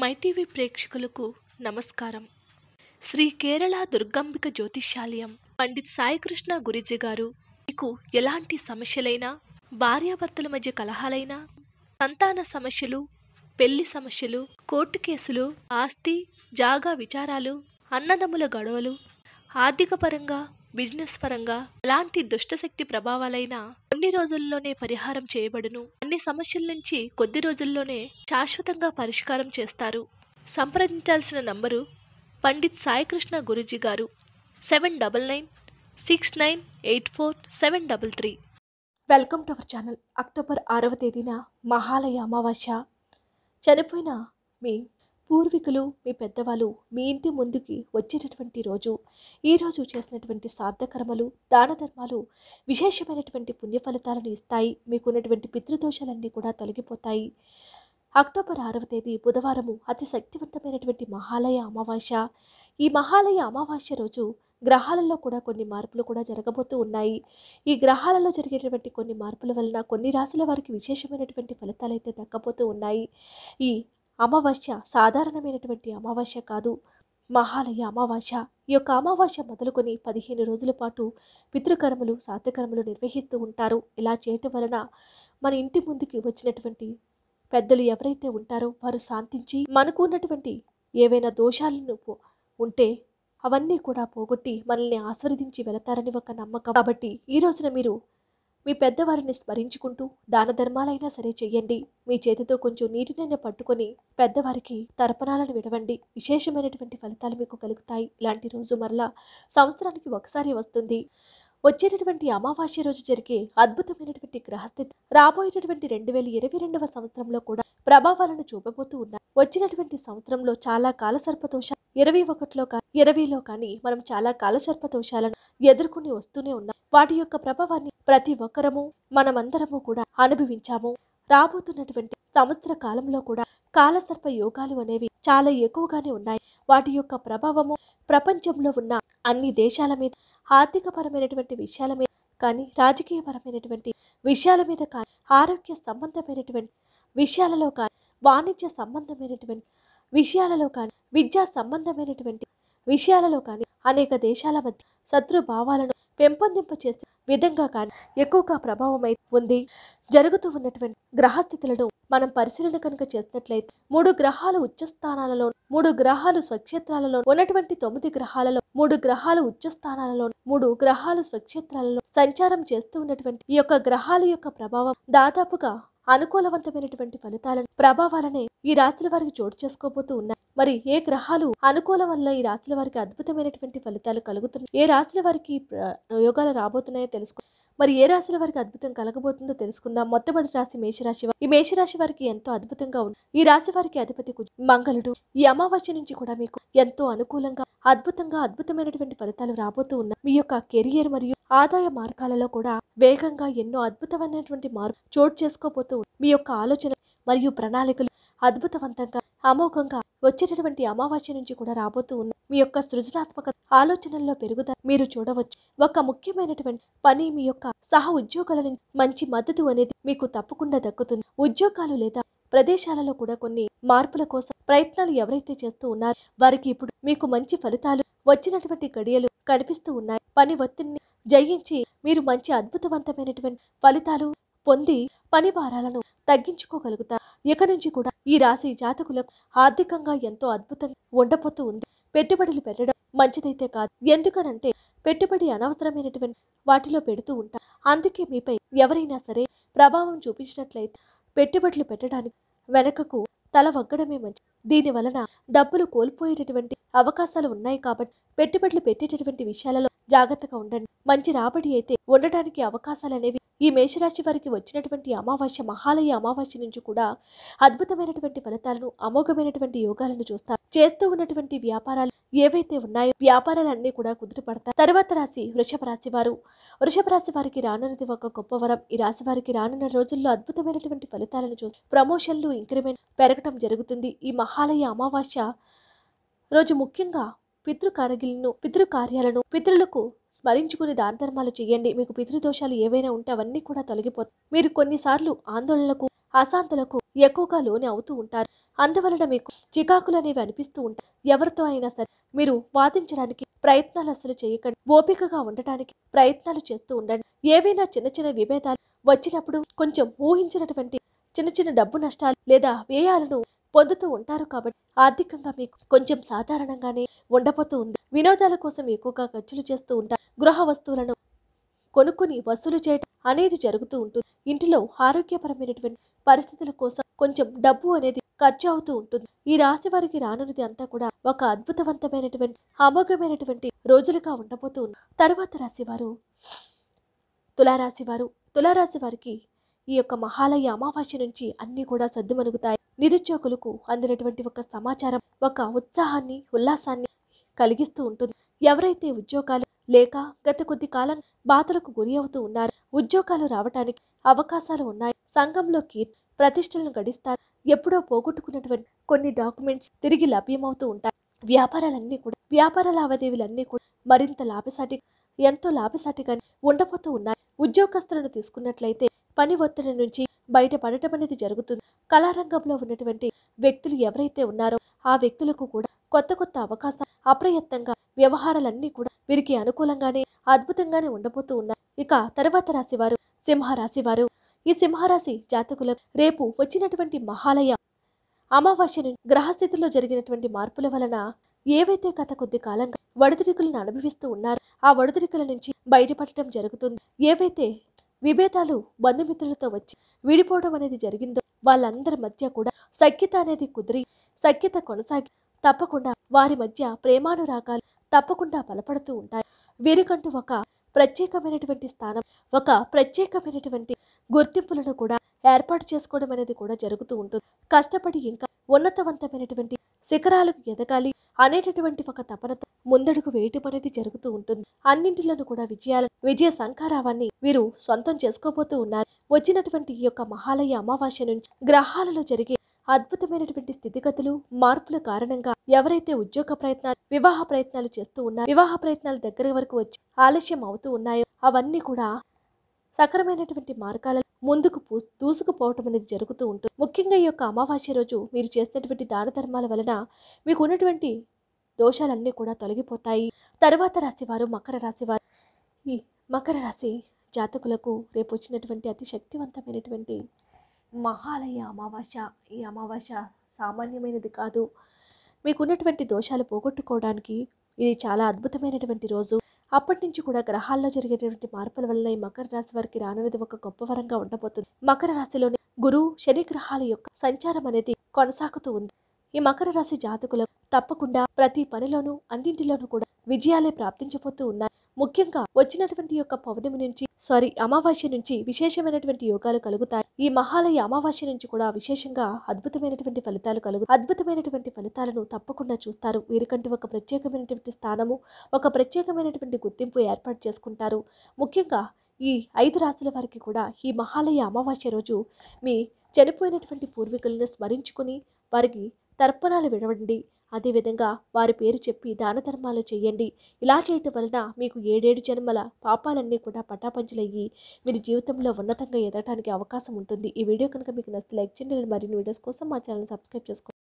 MyTV ప్రేక్షకులకు నమస్కారం శ్రీ కేరళ దుర్గంబిక జ్యోతిషాలయం పండిత్ సాయికృష్ణ గురిజీ గారు మీకు ఎలాంటి సమస్యలైనా భార్యాభర్తల మధ్య కలహాలైనా సంతాన సమస్యలు పెళ్లి సమస్యలు కోర్టు కేసులు ఆస్తి జాగా విచారాలు అన్నదమ్ముల గొడవలు ఆర్థికపరంగా బిజినెస్ పరంగా ఎలాంటి దుష్టశక్తి ప్రభావాలైనా కొన్ని రోజుల్లోనే పరిహారం చేయబడును అన్ని సమస్యల నుంచి కొద్ది రోజుల్లోనే శాశ్వతంగా పరిష్కారం చేస్తారు సంప్రదించాల్సిన number Pandit Saikrishna Guruji garu seven double nine six nine eight four seven double three welcome to our channel October ఆరవ తేదీన మహాలయ అమావాస్య చనిపోయిన మీ పూర్వీకులు మీ పెద్దవాళ్ళు మీ ఇంటి ముందుకి వచ్చేటటువంటి రోజు ఈరోజు చేసినటువంటి సార్థకర్మలు దాన ధర్మాలు విశేషమైనటువంటి పుణ్య ఫలితాలను ఇస్తాయి మీకున్నటువంటి పితృదోషాలన్నీ కూడా తొలగిపోతాయి అక్టోబర్ ఆరవ తేదీ బుధవారము అతి శక్తివంతమైనటువంటి మహాలయ అమావాస్య ఈ మహాలయ అమావాస్య రోజు గ్రహాలలో కూడా కొన్ని మార్పులు కూడా జరగబోతూ ఉన్నాయి ఈ గ్రహాలలో జరిగేటువంటి కొన్ని మార్పుల వలన కొన్ని రాశుల వారికి విశేషమైనటువంటి ఫలితాలు అయితే దక్కబోతూ ఉన్నాయి ఈ అమావాస్య సాధారణమైనటువంటి అమావాస్య కాదు మహాలయ అమావాస్య ఈ యొక్క అమావాస్య మొదలుకొని పదిహేను రోజుల పాటు పితృకర్మలు సాధకర్మలు నిర్వహిస్తూ ఉంటారు ఇలా చేయటం వలన మన ఇంటి ముందుకి వచ్చినటువంటి పెద్దలు ఎవరైతే ఉంటారో వారు శాంతించి మనకు ఉన్నటువంటి ఏవైనా దోషాలను ఉంటే అవన్నీ కూడా పోగొట్టి మనల్ని ఆస్వాదించి వెళతారని ఒక నమ్మకం కాబట్టి ఈ రోజున మీరు మీ పెద్దవారిని స్మరించుకుంటూ దాన ధర్మాలైనా సరే చెయ్యండి మీ చేతితో కొంచెం నీటినైనా పట్టుకొని పెద్దవారికి తర్పణాలను విడవండి విశేషమైనటువంటి ఫలితాలు మీకు కలుగుతాయి ఇలాంటి రోజు మరలా సంవత్సరానికి ఒకసారి వస్తుంది వచ్చేటటువంటి అమావాస్య రోజు జరిగే అద్భుతమైనటువంటి గ్రహస్థితి రాబోయేటటువంటి రెండు వేల ఇరవై రెండవ సంవత్సరంలో కూడా ప్రభావాలను చూపబోతూ ఉన్నాయి వచ్చినటువంటి సంవత్సరంలో చాలా కాలసర్పదోష ఇరవై ఒకటిలో కానీ ఇరవైలో కానీ మనం చాలా కాలసర్పదోషాలను ఎదుర్కొని వస్తూనే ఉన్నాం వాటి యొక్క ప్రభావాన్ని ప్రతి ఒక్కరము మనమందరము కూడా అనుభవించాము రాబోతున్నటువంటి సంవత్సర కాలంలో కూడా కాలసర్ప యోగాలు అనేవి చాలా ఎక్కువగానే ఉన్నాయి వాటి యొక్క ప్రభావము ప్రపంచంలో ఉన్న అన్ని దేశాల మీద ఆర్థికపరమైనటువంటి విషయాల మీద కానీ రాజకీయపరమైనటువంటి విషయాల మీద కానీ ఆరోగ్య సంబంధమైనటువంటి విషయాలలో కానీ వాణిజ్య సంబంధమైనటువంటి విషయాలలో కానీ విద్యా సంబంధమైనటువంటి విషయాలలో కానీ అనేక దేశాల మధ్య శత్రుభావాలను పెంపొందింపచేసే విధంగా కానీ ఎక్కువగా ప్రభావం అయితే ఉంది జరుగుతూ ఉన్నటువంటి గ్రహస్థితులను మనం పరిశీలన కనుక చేసినట్లయితే మూడు గ్రహాలు ఉచ్చస్థానాలలో మూడు గ్రహాలు స్వక్షేత్రాలలో ఉన్నటువంటి తొమ్మిది గ్రహాలలో మూడు గ్రహాలు ఉచ్చస్థానాలలో మూడు గ్రహాలు స్వక్షేత్రాలలో సంచారం చేస్తూ ఉన్నటువంటి ఈ యొక్క గ్రహాల యొక్క ప్రభావం దాదాపుగా అనుకూలవంతమైనటువంటి ఫలితాలను ప్రభావాలనే ఈ రాశుల వారికి చోటు చేసుకోబోతూ ఉన్నాయి మరి ఏ గ్రహాలు అనుకూలం వల్ల ఈ రాశుల వారికి అద్భుతమైనటువంటి ఫలితాలు కలుగుతున్నాయి ఏ రాశుల వారికి యోగాలు రాబోతున్నాయో తెలుసుకో మరి ఏ రాశుల వారికి అద్భుతం కలగబోతుందో తెలుసుకుందాం మొట్టమొదటి రాశి మేషరాశి ఈ మేషరాశి వారికి ఎంతో అద్భుతంగా ఉంది ఈ రాశి వారికి అధిపతి మంగళుడు ఈ అమావాస్య నుంచి కూడా మీకు ఎంతో అనుకూలంగా అద్భుతంగా అద్భుతమైనటువంటి ఫలితాలు రాబోతూ ఉన్నాయి మీ యొక్క కెరియర్ మరియు ఆదాయ మార్గాలలో కూడా వేగంగా ఎన్నో అద్భుతమైనటువంటి మార్పు చోటు చేసుకోబోతూ మీ యొక్క ఆలోచన మరియు ప్రణాళికలు అద్భుతవంతంగా అమోఘంగా వచ్చేటటువంటి అమావాస్య నుంచి కూడా రాబోతూ ఉన్న మీ యొక్క సృజనాత్మక ఆలోచనల్లో పెరుగుదల మీరు చూడవచ్చు ఒక ముఖ్యమైనటువంటి పని మీ యొక్క సహ ఉద్యోగుల నుంచి మంచి మద్దతు అనేది మీకు తప్పకుండా దక్కుతుంది ఉద్యోగాలు లేదా ప్రదేశాలలో కూడా కొన్ని మార్పుల కోసం ప్రయత్నాలు ఎవరైతే చేస్తూ ఉన్నారో వారికి ఇప్పుడు మీకు మంచి ఫలితాలు వచ్చినటువంటి గడియలు కనిపిస్తూ ఉన్నాయి పని ఒత్తిడిని జయించి మీరు మంచి అద్భుతవంతమైనటువంటి ఫలితాలు పొంది పని భారాలను తగ్గించుకోగలుగుతారు ఇక నుంచి కూడా ఈ రాశి జాతకులకు ఆర్థికంగా ఎంతో అద్భుతంగా ఉండబోతూ ఉంది పెట్టుబడులు పెట్టడం మంచిదైతే కాదు ఎందుకనంటే పెట్టుబడి అనవసరమైనటువంటి వాటిలో పెడుతూ ఉంటారు అందుకే మీపై ఎవరైనా సరే ప్రభావం చూపించినట్లయితే పెట్టుబడులు పెట్టడానికి వెనకకు తల వగ్గడమే మంచి దీని వలన డబ్బులు కోల్పోయేటటువంటి అవకాశాలు ఉన్నాయి కాబట్టి పెట్టుబడులు పెట్టేటటువంటి విషయాలలో జాగ్రత్తగా ఉండండి మంచి రాబడి అయితే ఉండటానికి అవకాశాలు అనేవి ఈ మేషరాశి వారికి వచ్చినటువంటి అమావాస్య మహాలయ అమావాస్య నుంచి కూడా అద్భుతమైనటువంటి ఫలితాలను అమోఘమైనటువంటి యోగాలను చూస్తారు చేస్తూ ఉన్నటువంటి వ్యాపారాలు ఏవైతే ఉన్నాయో వ్యాపారాలన్నీ కూడా కుదుటపడతాయి తర్వాత రాశి వృషభ రాశి వారు వృషభ రాశి వారికి రానున్నది ఒక గొప్ప వరం ఈ రాశి వారికి రానున్న రోజుల్లో అద్భుతమైనటువంటి ఫలితాలను చూసి ప్రమోషన్లు ఇంక్రిమెంట్ పెరగటం జరుగుతుంది ఈ మహాలయ అమావాస్య రోజు ముఖ్యంగా పితృకారగిలను పితృకార్యాలను పితృలకు స్మరించుకుని దానధర్మాలు చేయండి మీకు పితృదోషాలు ఏవైనా ఉంటే అవన్నీ కూడా తొలగిపోతాయి మీరు కొన్నిసార్లు ఆందోళనలకు అశాంతులకు ఎక్కువగా లోని అవుతూ ఉంటారు అందువలన మీకు చికాకులు అనేవి అనిపిస్తూ ఉంటాయి ఎవరితో అయినా సరే మీరు వాదించడానికి ప్రయత్నాలు అసలు చేయకండి ఓపికగా ఉండటానికి ప్రయత్నాలు చేస్తూ ఉండండి ఏవైనా చిన్న చిన్న విభేదాలు వచ్చినప్పుడు కొంచెం ఊహించినటువంటి చిన్న చిన్న డబ్బు నష్టాలు లేదా వ్యయాలను పొందుతూ ఉంటారు కాబట్టి ఆర్థికంగా మీకు కొంచెం సాధారణంగానే ఉండబోతూ ఉంది వినోదాల కోసం ఎక్కువగా ఖర్చులు చేస్తూ ఉంటారు గృహ వస్తువులను కొనుక్కుని వసూలు చేయడం అనేది జరుగుతూ ఉంటుంది ఇంటిలో ఆరోగ్యపరమైనటువంటి పరిస్థితుల కోసం కొంచెం డబ్బు అనేది ఖర్చు అవుతూ ఉంటుంది ఈ రాశి వారికి రానున్నది అంతా కూడా ఒక అద్భుతవంతమైనటువంటి అమోఘమైనటువంటి రోజులుగా ఉండబోతూ ఉంది తర్వాత రాశివారు తులారాశి వారు తులారాశి వారికి ఈ యొక్క మహాలయ అమావాస్య నుంచి అన్నీ కూడా సద్దుమణుగుతాయి నిరుద్యోగులకు అందినటువంటి ఒక సమాచారం ఒక ఉత్సాహాన్ని ఉల్లాసాన్ని కలిగిస్తూ ఉంటుంది ఎవరైతే ఉద్యోగాలు లేక గత కొద్ది కాలం బాధలకు గురి అవుతూ ఉన్నారు ఉద్యోగాలు రావటానికి అవకాశాలు ఉన్నాయి సంఘంలోకి ప్రతిష్టలను గడిస్తారు ఎప్పుడో పోగొట్టుకున్నటువంటి కొన్ని డాక్యుమెంట్స్ తిరిగి లభ్యమవుతూ ఉంటాయి వ్యాపారాలన్నీ కూడా వ్యాపార లావాదేవీలన్నీ కూడా మరింత లాభసాటి ఎంతో లాభసాటిగా ఉండబోతూ ఉన్నాయి ఉద్యోగస్తులను తీసుకున్నట్లయితే పని ఒత్తిడి నుంచి బయటపడటం అనేది జరుగుతుంది కళారంగంలో ఉన్నటువంటి వ్యక్తులు ఎవరైతే ఉన్నారో ఆ వ్యక్తులకు కూడా కొత్త కొత్త అవకాశం అప్రయత్నంగా వ్యవహారాలన్నీ కూడా వీరికి అనుకూలంగానే అద్భుతంగానే ఉండబోతూ ఉన్నారు ఇక తర్వాత రాశివారు సింహరాశి వారు ఈ సింహరాశి జాతకులకు రేపు వచ్చినటువంటి మహాలయ అమావాస్య గ్రహస్థితిలో జరిగినటువంటి మార్పుల వలన ఏవైతే గత కొద్ది కాలంగా వడదిరికులను అనుభవిస్తూ ఉన్నారు ఆ వడదిరికల నుంచి బయటపడటం జరుగుతుంది ఏవైతే విభేదాలు బంధుమిత్రులతో వచ్చి విడిపోవడం అనేది జరిగిందో వాళ్ళందరి మధ్య కూడా సఖ్యత అనేది కుదిరి సఖ్యత కొనసాగి తప్పకుండా వారి మధ్య ప్రేమానురాగాలు తప్పకుండా బలపడుతూ ఉంటాయి వీరికంటూ ఒక ప్రత్యేకమైనటువంటి స్థానం ఒక ప్రత్యేకమైనటువంటి గుర్తింపులను కూడా ఏర్పాటు చేసుకోవడం అనేది కూడా జరుగుతూ ఉంటుంది కష్టపడి ఇంకా ఉన్నతవంతమైనటువంటి శిఖరాలకు ఎదగాలి అనేటటువంటి ఒక తపనతో ముందడుగు వేయటం అనేది జరుగుతూ ఉంటుంది అన్నింటిలోనూ కూడా విజయాల విజయ సంకారావాన్ని వీరు సొంతం చేసుకోబోతూ ఉన్నారు వచ్చినటువంటి ఈ యొక్క మహాలయ అమావాస్య నుంచి గ్రహాలలో జరిగే అద్భుతమైనటువంటి స్థితిగతులు మార్పుల కారణంగా ఎవరైతే ఉద్యోగ ప్రయత్నాలు వివాహ ప్రయత్నాలు చేస్తూ ఉన్నారు వివాహ ప్రయత్నాల దగ్గర వరకు వచ్చి ఆలస్యం అవుతూ ఉన్నాయో అవన్నీ కూడా సక్రమైనటువంటి మార్గాలను ముందుకు దూసుకుపోవటం అనేది జరుగుతూ ఉంటుంది ముఖ్యంగా ఈ యొక్క అమావాస్య రోజు మీరు చేసినటువంటి దాన ధర్మాల వలన మీకు ఉన్నటువంటి దోషాలన్నీ కూడా తొలగిపోతాయి తర్వాత రాశివారు మకర రాశివారు ఈ మకర రాశి జాతకులకు రేపు వచ్చినటువంటి అతి శక్తివంతమైనటువంటి మహాలయ అమావాస్య ఈ అమావాస్య సామాన్యమైనది కాదు మీకున్నటువంటి దోషాలు పోగొట్టుకోవడానికి ఇది చాలా అద్భుతమైనటువంటి రోజు అప్పటి నుంచి కూడా గ్రహాల్లో జరిగేటువంటి మార్పుల వల్ల ఈ మకర రాశి వారికి రానున్నది ఒక గొప్ప వరంగా ఉండబోతుంది మకర రాశిలోని గురు శని గ్రహాల యొక్క సంచారం అనేది కొనసాగుతూ ఉంది ఈ మకర రాశి జాతకులకు తప్పకుండా ప్రతి పనిలోనూ అన్నింటిలోనూ కూడా విజయాలే ప్రాప్తించబోతూ ఉన్నాయి ముఖ్యంగా వచ్చినటువంటి యొక్క పౌర్ణమి నుంచి సారీ అమావాస్య నుంచి విశేషమైనటువంటి యోగాలు కలుగుతాయి ఈ మహాలయ అమావాస్య నుంచి కూడా విశేషంగా అద్భుతమైనటువంటి ఫలితాలు కలుగు అద్భుతమైనటువంటి ఫలితాలను తప్పకుండా చూస్తారు వీరికంటూ ఒక ప్రత్యేకమైనటువంటి స్థానము ఒక ప్రత్యేకమైనటువంటి గుర్తింపు ఏర్పాటు చేసుకుంటారు ముఖ్యంగా ఈ ఐదు రాశుల వారికి కూడా ఈ మహాలయ అమావాస్య రోజు మీ చనిపోయినటువంటి పూర్వీకులను స్మరించుకుని వారికి తర్పణాలు విడవండి అదేవిధంగా వారి పేరు చెప్పి దాన ధర్మాలు చేయండి ఇలా చేయటం వలన మీకు ఏడేడు జన్మల పాపాలన్నీ కూడా పటాపంచలయ్యి మీరు జీవితంలో ఉన్నతంగా ఎదగటానికి అవకాశం ఉంటుంది ఈ వీడియో కనుక మీకు నచ్చితే లైక్ చేయండి మరిన్ని వీడియోస్ కోసం మా ఛానల్ సబ్స్క్రైబ్ చేసుకోండి